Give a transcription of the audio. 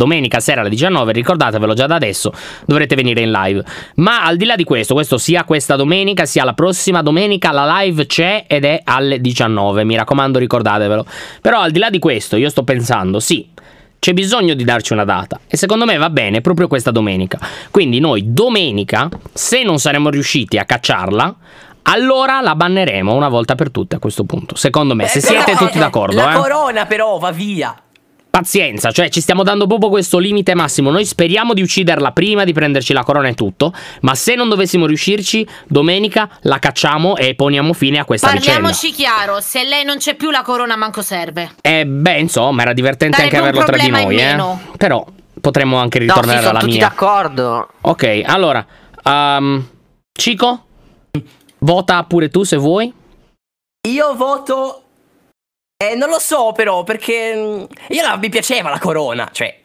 domenica sera alle 19, ricordatevelo già da adesso, dovrete venire in live. Ma al di là di questo, questo sia questa domenica sia la prossima domenica, la live c'è ed è alle 19, mi raccomando ricordatevelo. Però al di là di questo, io sto pensando, sì, c'è bisogno di darci una data e secondo me va bene proprio questa domenica. Quindi noi domenica, se non saremo riusciti a cacciarla, allora la banneremo una volta per tutte a questo punto. Secondo me, Beh, se eh, siete tutti d'accordo. La eh. corona però va via. Pazienza, cioè ci stiamo dando proprio questo limite massimo. Noi speriamo di ucciderla prima, di prenderci la corona e tutto. Ma se non dovessimo riuscirci, domenica la cacciamo e poniamo fine a questa Parliamoci vicenda. Parliamoci chiaro: se lei non c'è più, la corona manco serve. Eh, beh, insomma, era divertente Darebbe anche averlo tra di noi, eh. Però potremmo anche ritornare no, sì, alla tutti d'accordo. Ok, allora, um, Cico, vota pure tu se vuoi. Io voto eh, non lo so però, perché... Mm, io la, mi piaceva la corona, cioè,